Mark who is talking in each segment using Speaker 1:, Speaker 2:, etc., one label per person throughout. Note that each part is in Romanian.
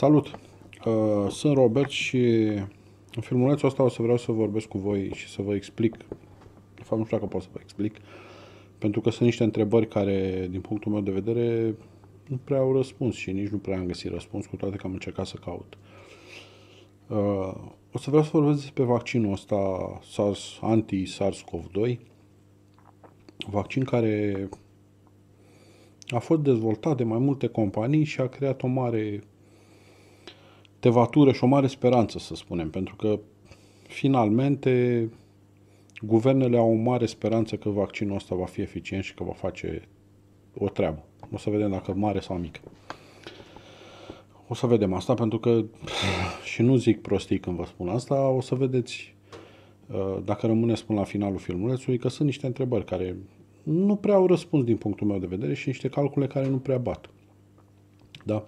Speaker 1: Salut! Uh, sunt Robert și în filmulețul ăsta o să vreau să vorbesc cu voi și să vă explic. De fapt, nu știu dacă pot să vă explic, pentru că sunt niște întrebări care, din punctul meu de vedere, nu prea au răspuns și nici nu prea am găsit răspuns, cu toate că am încercat să caut. Uh, o să vreau să vorbesc despre vaccinul ăsta SARS, anti-SARS-CoV-2, vaccin care a fost dezvoltat de mai multe companii și a creat o mare tevatură și o mare speranță, să spunem, pentru că finalmente guvernele au o mare speranță că vaccinul ăsta va fi eficient și că va face o treabă. O să vedem dacă mare sau mică. O să vedem asta pentru că și nu zic prostii când vă spun asta, o să vedeți uh, dacă rămâneți până la finalul filmulețului că sunt niște întrebări care nu prea au răspuns din punctul meu de vedere și niște calcule care nu prea bat. Da?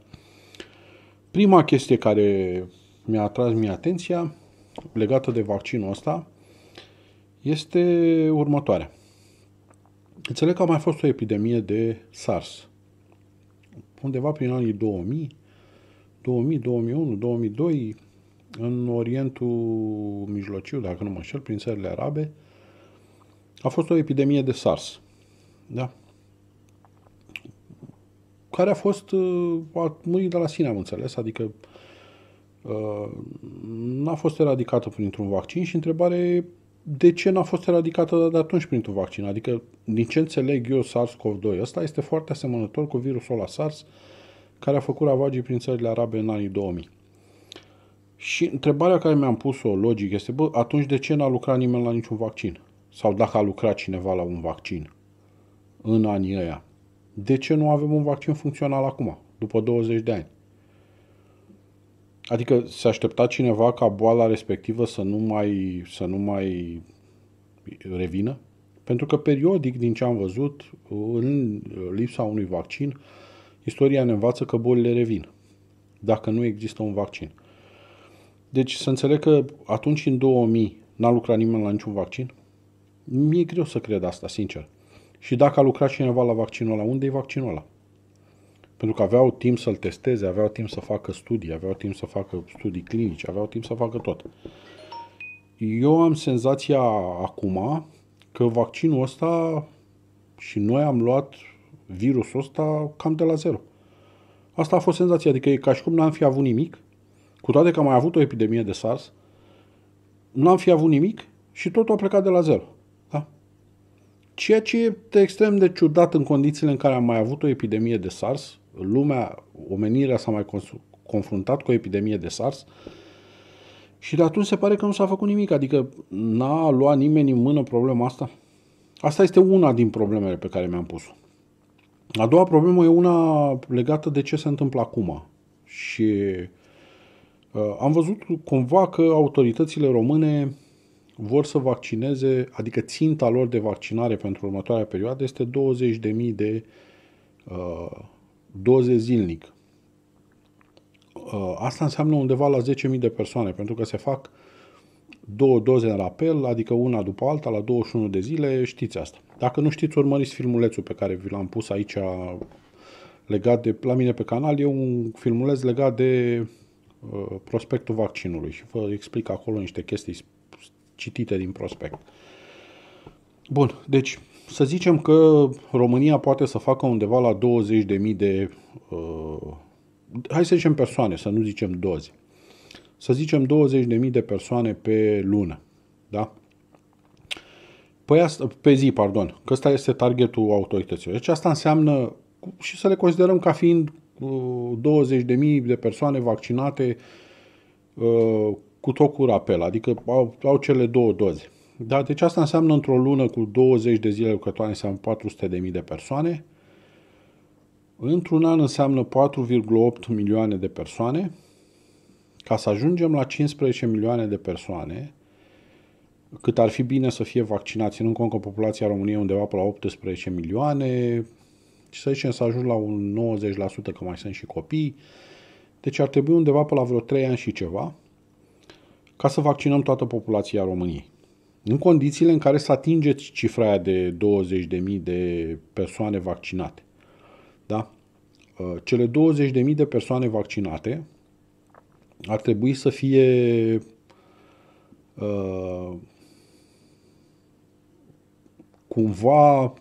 Speaker 1: Prima chestie care mi-a atras mie atenția legată de vaccinul ăsta este următoarea. Înțeleg că a mai fost o epidemie de SARS. Undeva prin anii 2000, 2000, 2001, 2002, în Orientul Mijlociu, dacă nu mă șel, prin țările arabe, a fost o epidemie de SARS. Da? care a fost uh, a mâinii de la sine, am înțeles, adică uh, n-a fost eradicată printr-un vaccin și întrebare de ce n-a fost eradicată de atunci printr-un vaccin. Adică, din ce înțeleg eu, SARS-CoV-2 ăsta este foarte asemănător cu virusul la SARS care a făcut ravagii prin țările arabe în anii 2000. Și întrebarea care mi-am pus-o logic este, bă, atunci de ce n-a lucrat nimeni la niciun vaccin? Sau dacă a lucrat cineva la un vaccin în anii ăia? de ce nu avem un vaccin funcțional acum, după 20 de ani? Adică se aștepta cineva ca boala respectivă să nu mai, să nu mai revină? Pentru că periodic, din ce am văzut, în lipsa unui vaccin, istoria ne învață că bolile revin, dacă nu există un vaccin. Deci să înțeleg că atunci, în 2000, n-a lucrat nimeni la niciun vaccin? Mi-e greu să cred asta, sincer și dacă a lucrat cineva la vaccinul ăla, unde e vaccinul ăla? Pentru că aveau timp să-l testeze, aveau timp să facă studii, aveau timp să facă studii clinici, aveau timp să facă tot. Eu am senzația acum că vaccinul ăsta și noi am luat virusul ăsta cam de la zero. Asta a fost senzația, adică e ca și cum n-am fi avut nimic, cu toate că am mai avut o epidemie de SARS, n-am fi avut nimic și totul a plecat de la zero. Ceea ce e extrem de ciudat în condițiile în care am mai avut o epidemie de SARS, lumea, omenirea s-a mai confruntat cu o epidemie de SARS și de atunci se pare că nu s-a făcut nimic, adică n-a luat nimeni în mână problema asta. Asta este una din problemele pe care mi-am pus-o. A doua problemă e una legată de ce se întâmplă acum. Și uh, am văzut cumva că autoritățile române vor să vaccineze, adică ținta lor de vaccinare pentru următoarea perioadă este 20.000 de uh, doze zilnic. Uh, asta înseamnă undeva la 10.000 de persoane, pentru că se fac două doze în rapel, adică una după alta, la 21 de zile, știți asta. Dacă nu știți, urmăriți filmulețul pe care vi l-am pus aici legat de, la mine pe canal, e un filmuleț legat de uh, prospectul vaccinului și vă explic acolo niște chestii citite din prospect. Bun, deci să zicem că România poate să facă undeva la 20.000 de, uh, hai să zicem persoane, să nu zicem doze, să zicem 20.000 de persoane pe lună, da? Păi asta, pe zi, pardon, că ăsta este targetul autorităților. Deci asta înseamnă, și să le considerăm ca fiind uh, 20.000 de persoane vaccinate uh, cu tot cu rapel, adică au, au cele două doze. Da, deci asta înseamnă într-o lună cu 20 de zile lucrătoare înseamnă 400.000 de persoane, într-un an înseamnă 4,8 milioane de persoane, ca să ajungem la 15 milioane de persoane, cât ar fi bine să fie vaccinați, ținând cont că populația României undeva pe la 18 milioane, și să zicem să ajung la un 90%, că mai sunt și copii, deci ar trebui undeva pe la vreo 3 ani și ceva, ca să vaccinăm toată populația României. În condițiile în care să atingeți cifra aia de 20.000 de persoane vaccinate. Da? Uh, cele 20.000 de persoane vaccinate ar trebui să fie uh, cumva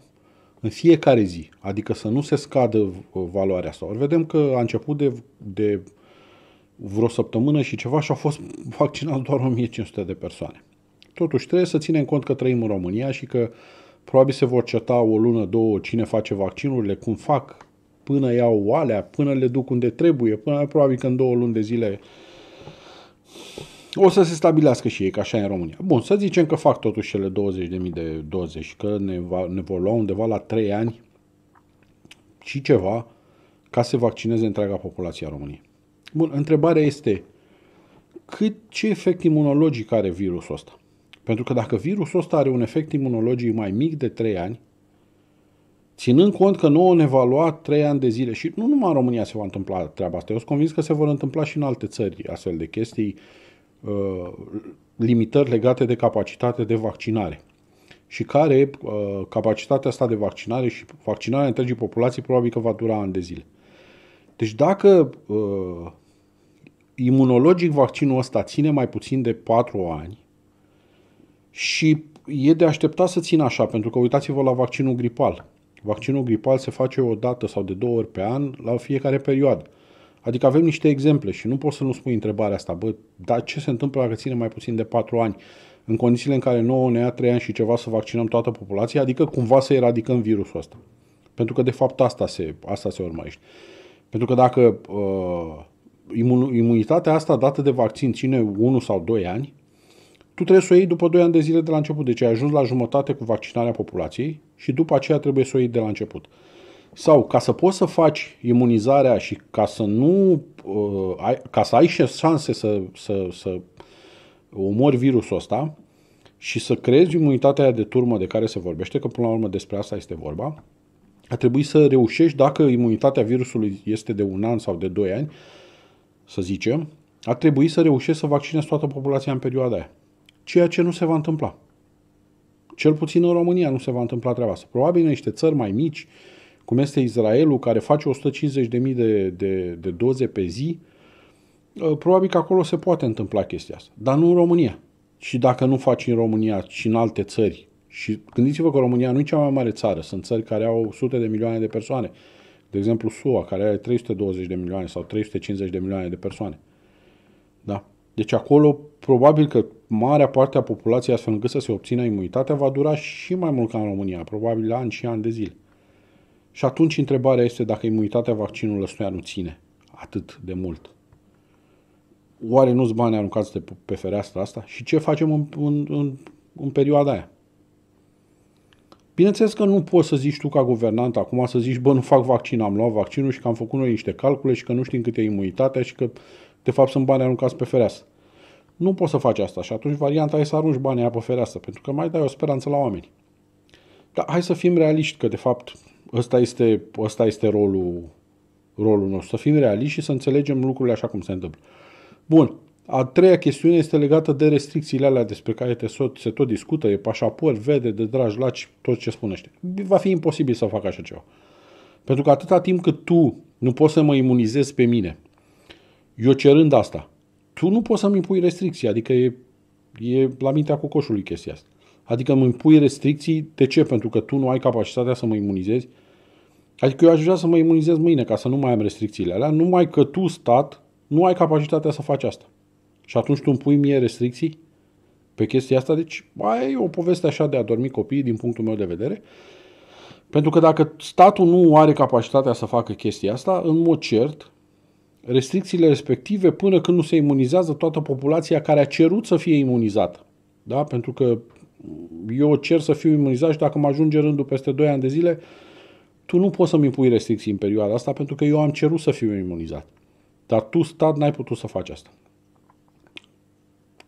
Speaker 1: în fiecare zi, adică să nu se scadă valoarea asta. Ori vedem că a început de, de vreo săptămână și ceva și au fost vaccinat doar 1500 de persoane. Totuși, trebuie să ținem cont că trăim în România și că probabil se vor ceta o lună, două, cine face vaccinurile, cum fac, până iau oalea, până le duc unde trebuie, până probabil că în două luni de zile o să se stabilească și ei, că așa e în România. Bun, să zicem că fac totuși cele 20.000 de doze și că ne, va, ne vor lua undeva la 3 ani și ceva ca să vaccineze întreaga populație a României. Bun, întrebarea este cât, ce efect imunologic are virusul ăsta? Pentru că dacă virusul ăsta are un efect imunologic mai mic de 3 ani, ținând cont că nouă ne va lua 3 ani de zile și nu numai în România se va întâmpla treaba asta, eu sunt convins că se vor întâmpla și în alte țări astfel de chestii, uh, limitări legate de capacitate de vaccinare și care uh, capacitatea asta de vaccinare și vaccinarea întregii populații probabil că va dura ani de zile. Deci dacă uh, imunologic vaccinul ăsta ține mai puțin de 4 ani și e de așteptat să țină așa, pentru că uitați-vă la vaccinul gripal. Vaccinul gripal se face o dată sau de două ori pe an la fiecare perioadă. Adică avem niște exemple și nu poți să nu spui întrebarea asta, bă, dar ce se întâmplă dacă ține mai puțin de 4 ani? În condițiile în care nouă ne ia 3 ani și ceva să vaccinăm toată populația, adică cumva să eradicăm virusul ăsta. Pentru că de fapt asta se, asta se urmărește. Pentru că dacă uh, imun, imunitatea asta dată de vaccin ține 1 sau 2 ani, tu trebuie să o iei după 2 ani de zile de la început. Deci ai ajuns la jumătate cu vaccinarea populației și după aceea trebuie să o iei de la început. Sau ca să poți să faci imunizarea și ca să nu uh, ai, ca să ai și șanse să, să, să omori virusul ăsta și să creezi imunitatea de turmă de care se vorbește, că până la urmă despre asta este vorba, a trebuit să reușești dacă imunitatea virusului este de un an sau de doi ani, să zicem, ar trebui să reușesc să vaccinez toată populația în perioada aia. Ceea ce nu se va întâmpla. Cel puțin în România nu se va întâmpla treaba asta. Probabil în niște țări mai mici, cum este Israelul, care face 150.000 de, de, de doze pe zi, ă, probabil că acolo se poate întâmpla chestia asta. Dar nu în România. Și dacă nu faci în România, și în alte țări, și gândiți-vă că România nu e cea mai mare țară, sunt țări care au sute de milioane de persoane, de exemplu, SUA, care are 320 de milioane sau 350 de milioane de persoane. Da? Deci acolo probabil că marea parte a populației astfel încât să se obțină imunitatea va dura și mai mult ca în România, probabil ani și ani de zile. Și atunci întrebarea este dacă imunitatea vaccinului ăstuia nu ține atât de mult. Oare nu-ți bani aruncați de pe fereastra asta? Și ce facem în, în, în, în perioada aia? Bineînțeles că nu poți să zici tu ca guvernant acum să zici, bă, nu fac vaccin, am luat vaccinul și că am făcut noi niște calcule și că nu știm câte e imunitatea și că de fapt sunt bani aruncați pe fereastră. Nu poți să faci asta și atunci varianta e să arunci banii aia pe fereastră, pentru că mai dai o speranță la oameni. Dar hai să fim realiști, că de fapt ăsta este, ăsta este rolul, rolul nostru. Să fim realiști și să înțelegem lucrurile așa cum se întâmplă. Bun, a treia chestiune este legată de restricțiile alea despre care te so- se tot discută, e pașaport, vede, de dragi laci, tot ce spunește. Va fi imposibil să fac așa ceva. Pentru că atâta timp cât tu nu poți să mă imunizezi pe mine, eu cerând asta, tu nu poți să-mi impui restricții, adică e, e la mintea cocoșului chestia asta. Adică îmi impui restricții, de ce? Pentru că tu nu ai capacitatea să mă imunizezi. Adică eu aș vrea să mă imunizez mâine ca să nu mai am restricțiile alea, numai că tu, stat, nu ai capacitatea să faci asta. Și atunci tu îmi pui mie restricții pe chestia asta. Deci, mai e o poveste așa de a dormi copiii din punctul meu de vedere. Pentru că dacă statul nu are capacitatea să facă chestia asta, în mod cert, restricțiile respective până când nu se imunizează toată populația care a cerut să fie imunizată. Da? Pentru că eu cer să fiu imunizat și dacă mă ajunge rândul peste 2 ani de zile, tu nu poți să-mi impui restricții în perioada asta pentru că eu am cerut să fiu imunizat. Dar tu, stat, n-ai putut să faci asta.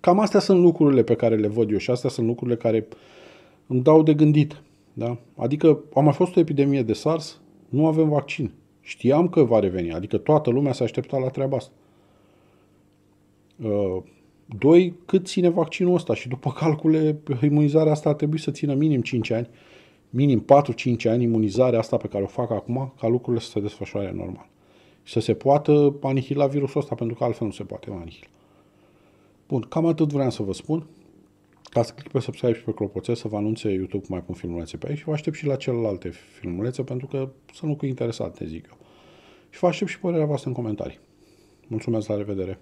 Speaker 1: Cam astea sunt lucrurile pe care le văd eu și astea sunt lucrurile care îmi dau de gândit. Da? Adică a mai fost o epidemie de SARS, nu avem vaccin. Știam că va reveni, adică toată lumea se așteptat la treaba asta. Uh, doi, cât ține vaccinul ăsta și după calcule, imunizarea asta ar trebui să țină minim 5 ani, minim 4-5 ani imunizarea asta pe care o fac acum, ca lucrurile să se desfășoare normal. Și să se poată anihila virusul ăsta, pentru că altfel nu se poate anihila. Bun, cam atât vreau să vă spun. Ca să click pe subscribe și pe clopoțel să vă anunțe YouTube mai pun filmulețe pe aici și vă aștept și la celelalte filmulețe pentru că sunt lucruri interesante, zic eu. Și vă aștept și părerea voastră în comentarii. Mulțumesc, la revedere!